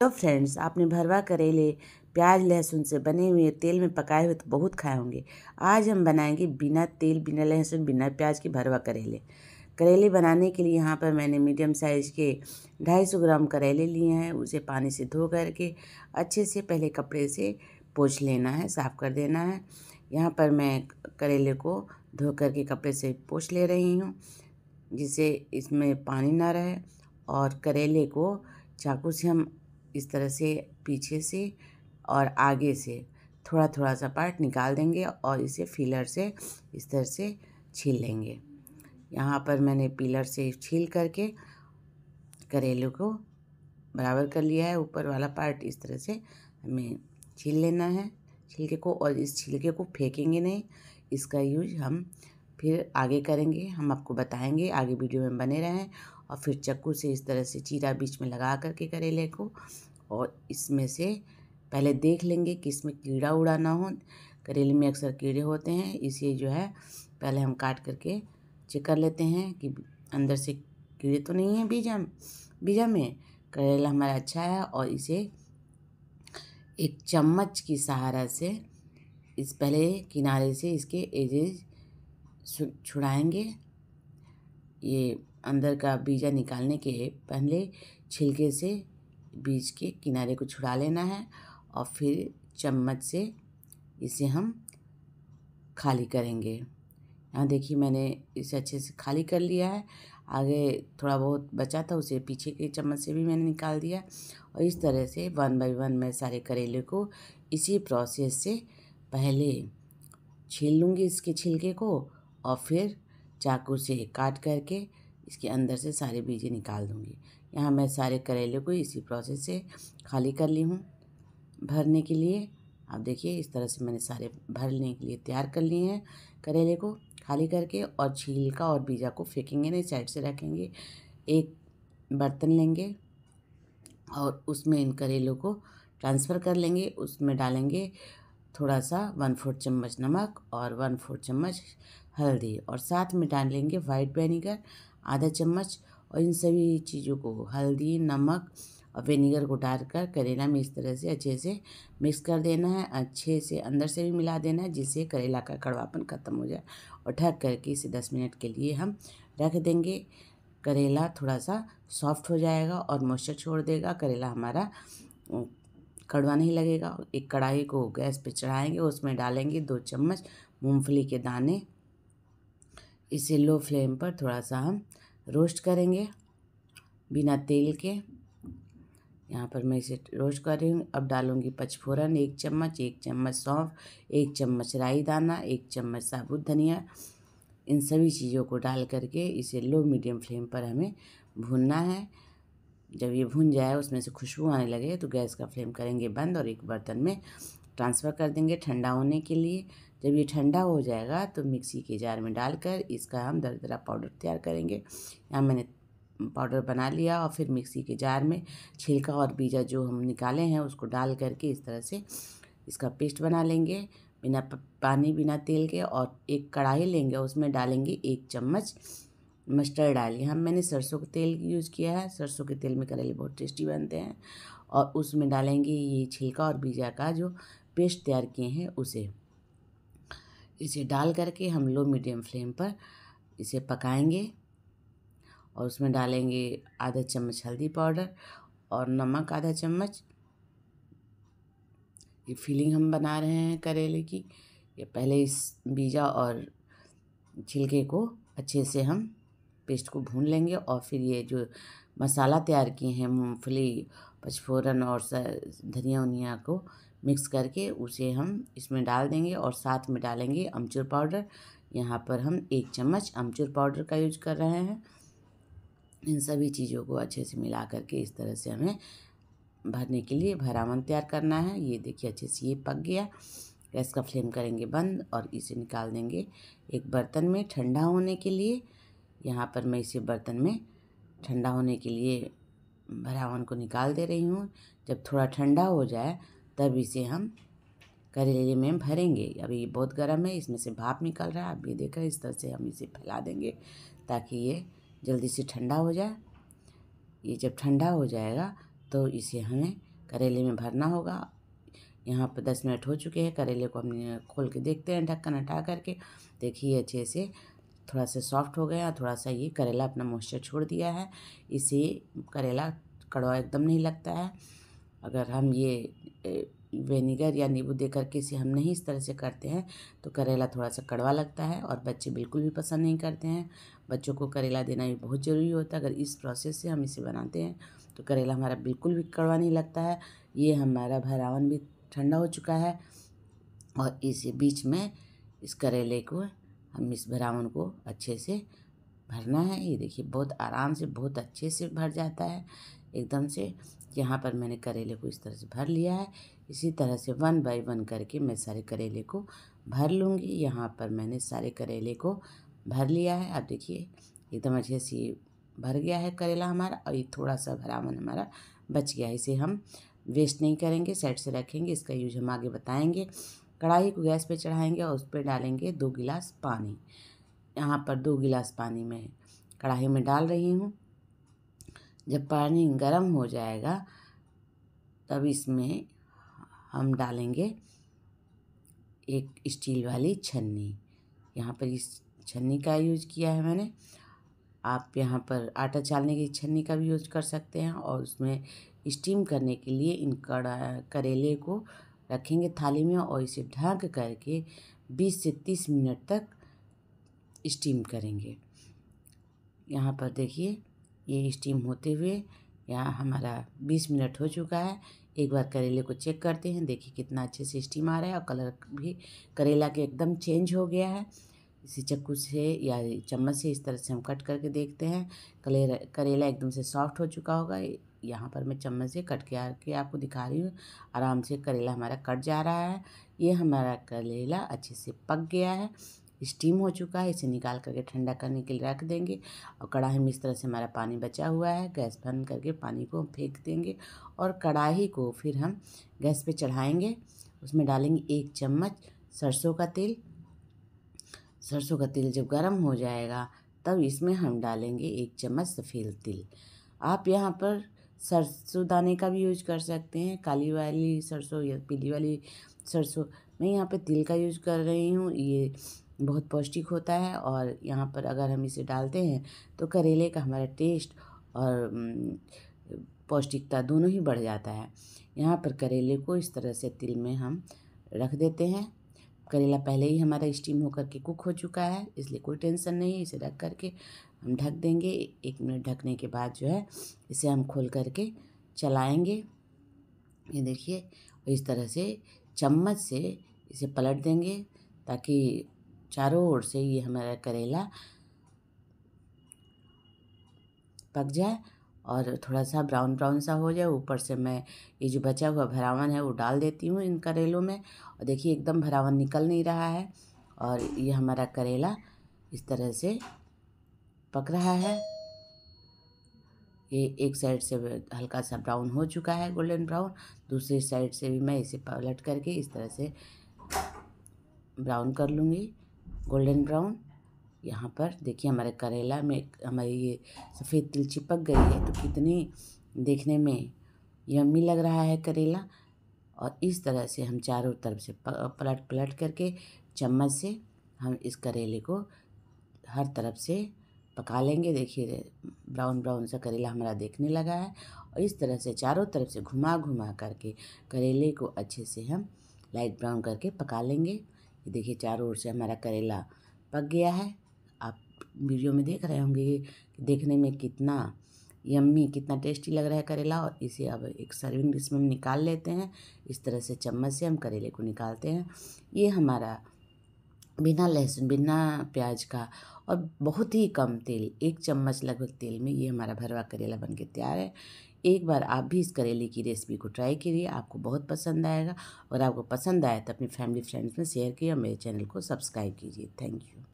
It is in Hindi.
तो फ्रेंड्स आपने भरवा करेले प्याज लहसुन से बने हुए तेल में पकाए हुए तो बहुत खाए होंगे आज हम बनाएंगे बिना तेल बिना लहसुन बिना प्याज के भरवा करेले करेले बनाने के लिए यहाँ पर मैंने मीडियम साइज़ के 250 ग्राम करेले लिए हैं उसे पानी से धो करके अच्छे से पहले कपड़े से पोछ लेना है साफ़ कर देना है यहाँ पर मैं करेले को धो करके कपड़े से पोछ ले रही हूँ जिससे इसमें पानी ना रहे और करेले को चाकू से हम इस तरह से पीछे से और आगे से थोड़ा थोड़ा सा पार्ट निकाल देंगे और इसे फीलर से इस तरह से छील लेंगे यहाँ पर मैंने पीलर से छील करके करेले को बराबर कर लिया है ऊपर वाला पार्ट इस तरह से हमें छील लेना है छिलके को और इस छिलके को फेंकेंगे नहीं इसका यूज हम फिर आगे करेंगे हम आपको बताएंगे आगे वीडियो में बने रहें और फिर चक्कू से इस तरह से चीरा बीच में लगा करके करेले को और इसमें से पहले देख लेंगे कि इसमें कीड़ा उड़ा ना हो करेले में अक्सर कीड़े होते हैं इसलिए जो है पहले हम काट करके चेक कर लेते हैं कि अंदर से कीड़े तो नहीं हैं बीजा बीजा में करेला हमारा अच्छा है और इसे एक चम्मच की सहारा से इस पहले किनारे से इसके एजेज छुड़ाएंगे ये अंदर का बीजा निकालने के पहले छिलके से बीज के किनारे को छुड़ा लेना है और फिर चम्मच से इसे हम खाली करेंगे यहाँ देखिए मैंने इसे अच्छे से खाली कर लिया है आगे थोड़ा बहुत बचा था उसे पीछे के चम्मच से भी मैंने निकाल दिया और इस तरह से वन बाय वन मैं सारे करेले को इसी प्रोसेस से पहले छील लूँगी इसके छिलके को और फिर चाकू से काट करके इसके अंदर से सारे बीजे निकाल दूँगी यहाँ मैं सारे करेले को इसी प्रोसेस से खाली कर ली हूँ भरने के लिए आप देखिए इस तरह से मैंने सारे भरने के लिए तैयार कर लिए हैं करेले को खाली करके और छीलका और बीजा को फेंकेंगे नहीं साइड से रखेंगे एक बर्तन लेंगे और उसमें इन करेलों को ट्रांसफ़र कर लेंगे उसमें डालेंगे थोड़ा सा वन फोर्थ चम्मच नमक और वन फोर्थ चम्मच हल्दी और साथ में डालेंगे वाइट वेनीगर आधा चम्मच और इन सभी चीज़ों को हल्दी नमक और विनीगर को डालकर करेला में इस तरह से अच्छे से मिक्स कर देना है अच्छे से अंदर से भी मिला देना है जिससे करेला का कड़वापन ख़त्म हो जाए और ढक करके इसे दस मिनट के लिए हम रख देंगे करेला थोड़ा सा सॉफ्ट हो जाएगा और मॉइस्चर छोड़ देगा करेला हमारा कड़वा नहीं लगेगा एक कढ़ाई को गैस पर चढ़ाएंगे उसमें डालेंगे दो चम्मच मूँगफली के दाने इसे लो फ्लेम पर थोड़ा सा हम रोस्ट करेंगे बिना तेल के यहाँ पर मैं इसे रोस्ट कर रही हूँ अब डालूँगी पचफोरन एक चम्मच एक चम्मच सौंफ एक चम्मच राई दाना एक चम्मच साबुत धनिया इन सभी चीज़ों को डाल करके इसे लो मीडियम फ्लेम पर हमें भूनना है जब ये भून जाए उसमें से खुशबू आने लगे तो गैस का फ्लेम करेंगे बंद और एक बर्तन में ट्रांसफ़र कर देंगे ठंडा होने के लिए जब ये ठंडा हो जाएगा तो मिक्सी के जार में डालकर इसका हम दरदरा पाउडर तैयार करेंगे यहाँ मैंने पाउडर बना लिया और फिर मिक्सी के जार में छिलका और बीजा जो हम निकाले हैं उसको डाल करके इस तरह से इसका पेस्ट बना लेंगे बिना पानी बिना तेल के और एक कढ़ाई लेंगे उसमें डालेंगे एक चम्मच मस्टर्ड डाल हम मैंने सरसों का तेल यूज़ किया है सरसों के तेल में करेले बहुत टेस्टी बनते हैं और उसमें डालेंगे ये छिलका और बीजा का जो पेस्ट तैयार किए हैं उसे इसे डाल करके हम लो मीडियम फ्लेम पर इसे पकाएंगे और उसमें डालेंगे आधा चम्मच हल्दी पाउडर और नमक आधा चम्मच ये फीलिंग हम बना रहे हैं करेले की ये पहले इस बीजा और छिलके को अच्छे से हम पेस्ट को भून लेंगे और फिर ये जो मसाला तैयार किए हैं मूँगफली पचफोरन और धनिया उनिया को मिक्स करके उसे हम इसमें डाल देंगे और साथ में डालेंगे अमचूर पाउडर यहाँ पर हम एक चम्मच अमचूर पाउडर का यूज कर रहे हैं इन सभी चीज़ों को अच्छे से मिला करके इस तरह से हमें भरने के लिए भरावन तैयार करना है ये देखिए अच्छे से ये पक गया गैस का फ्लेम करेंगे बंद और इसे निकाल देंगे एक बर्तन में ठंडा होने के लिए यहाँ पर मैं इसे बर्तन में ठंडा होने के लिए भरावन को निकाल दे रही हूँ जब थोड़ा ठंडा हो जाए तब इसे हम करेले में भरेंगे अभी ये बहुत गर्म है इसमें से भाप निकल रहा है अब ये देखा इस तरह से हम इसे फैला देंगे ताकि ये जल्दी से ठंडा हो जाए ये जब ठंडा हो जाएगा तो इसे हमें करेले में भरना होगा यहाँ पर दस मिनट हो चुके हैं करेले को हमने खोल के देखते हैं ढक्कन हटा करके देखिए अच्छे से थोड़ा सा सॉफ्ट हो गया थोड़ा सा ये करेला अपना मॉइस्चर छोड़ दिया है इसे करेला कड़वा एकदम नहीं लगता है अगर हम ये विनेगर या नींबू देकर इसे हम नहीं इस तरह से करते हैं तो करेला थोड़ा सा कड़वा लगता है और बच्चे बिल्कुल भी पसंद नहीं करते हैं बच्चों को करेला देना भी बहुत ज़रूरी होता है अगर इस प्रोसेस से हम इसे बनाते हैं तो करेला हमारा बिल्कुल भी कड़वा नहीं लगता है ये हमारा भरावन भी ठंडा हो चुका है और इसी बीच में इस करेले को हम इस भरावन को अच्छे से भरना है ये देखिए बहुत आराम से बहुत अच्छे से भर जाता है एकदम से यहाँ पर मैंने करेले को इस तरह से भर लिया है इसी तरह से वन बाय वन करके मैं सारे करेले को भर लूँगी यहाँ पर मैंने सारे करेले को भर लिया है आप देखिए एकदम अच्छे से भर गया है करेला हमारा और ये थोड़ा सा भरावन हमारा बच गया है इसे हम वेस्ट नहीं करेंगे साइड से रखेंगे इसका यूज हम आगे बताएंगे कढ़ाई को गैस पे चढ़ाएंगे और उस पर डालेंगे दो गिलास पानी यहाँ पर दो गिलास पानी मैं कढ़ाई में डाल रही हूँ जब पानी गर्म हो जाएगा तब इसमें हम डालेंगे एक स्टील वाली छन्नी यहाँ पर इस छन्नी का यूज किया है मैंने आप यहाँ पर आटा चालने की छन्नी का भी यूज कर सकते हैं और उसमें स्टीम करने के लिए इन कड़ा करेले को रखेंगे थाली में और इसे ढक करके 20 से 30 मिनट तक स्टीम करेंगे यहाँ पर देखिए ये स्टीम होते हुए यहाँ हमारा बीस मिनट हो चुका है एक बार करेले को चेक करते हैं देखिए कितना अच्छे से स्टीम आ रहा है और कलर भी करेला के एकदम चेंज हो गया है इसी चक्कू से या चम्मच से इस तरह से हम कट करके देखते हैं कले करेला एकदम से सॉफ्ट हो चुका होगा यहाँ पर मैं चम्मच से कट के आ के आपको दिखा रही हूँ आराम से करेला हमारा कट जा रहा है ये हमारा करेला अच्छे से पक गया है स्टीम हो चुका है इसे निकाल करके ठंडा करने के लिए रख देंगे और कढ़ाई में इस तरह से हमारा पानी बचा हुआ है गैस बंद करके पानी को फेंक देंगे और कढ़ाई को फिर हम गैस पे चढ़ाएंगे उसमें डालेंगे एक चम्मच सरसों का तेल सरसों का तेल जब गर्म हो जाएगा तब इसमें हम डालेंगे एक चम्मच सफ़ेद तिल आप यहाँ पर सरसों दाने का भी यूज कर सकते हैं काली वाली सरसों या पीली वाली सरसों मैं यहाँ पे तिल का यूज कर रही हूँ ये बहुत पौष्टिक होता है और यहाँ पर अगर हम इसे डालते हैं तो करेले का हमारा टेस्ट और पौष्टिकता दोनों ही बढ़ जाता है यहाँ पर करेले को इस तरह से तिल में हम रख देते हैं करेला पहले ही हमारा स्टीम होकर के कुक हो चुका है इसलिए कोई टेंशन नहीं इसे रख करके हम ढक देंगे एक मिनट ढकने के बाद जो है इसे हम खोल करके चलाएंगे ये देखिए इस तरह से चम्मच से इसे पलट देंगे ताकि चारों ओर से ये हमारा करेला पक जाए और थोड़ा सा ब्राउन ब्राउन सा हो जाए ऊपर से मैं ये जो बचा हुआ भरावन है वो डाल देती हूँ इन करेलों में और देखिए एकदम भरावन निकल नहीं रहा है और ये हमारा करेला इस तरह से पक रहा है ये एक साइड से हल्का सा ब्राउन हो चुका है गोल्डन ब्राउन दूसरी साइड से भी मैं इसे पलट करके इस तरह से ब्राउन कर लूँगी गोल्डन ब्राउन यहाँ पर देखिए हमारे करेला में हमारी ये सफ़ेद तिल चिपक गई है तो कितनी देखने में यम्मी लग रहा है करेला और इस तरह से हम चारों तरफ से पलट पलट करके चम्मच से हम इस करेले को हर तरफ से पका लेंगे देखिए ब्राउन ब्राउन सा करेला हमारा देखने लगा है और इस तरह से चारों तरफ से घुमा घुमा करके करेले को अच्छे से हम लाइट ब्राउन करके पका लेंगे देखिए चारों ओर से हमारा करेला पक गया है आप वीडियो में देख रहे होंगे कि देखने में कितना यम्मी कितना टेस्टी लग रहा है करेला और इसे अब एक सर्विंग डिश में हम निकाल लेते हैं इस तरह से चम्मच से हम करेले को निकालते हैं ये हमारा बिना लहसुन बिना प्याज का और बहुत ही कम तेल एक चम्मच लगभग तेल में ये हमारा भरवा करेला बन के तैयार है एक बार आप भी इस करेले की रेसिपी को ट्राई करिए आपको बहुत पसंद आएगा और आपको पसंद आए तो अपनी फैमिली फ्रेंड्स में शेयर कीजिए और मेरे चैनल को सब्सक्राइब कीजिए थैंक यू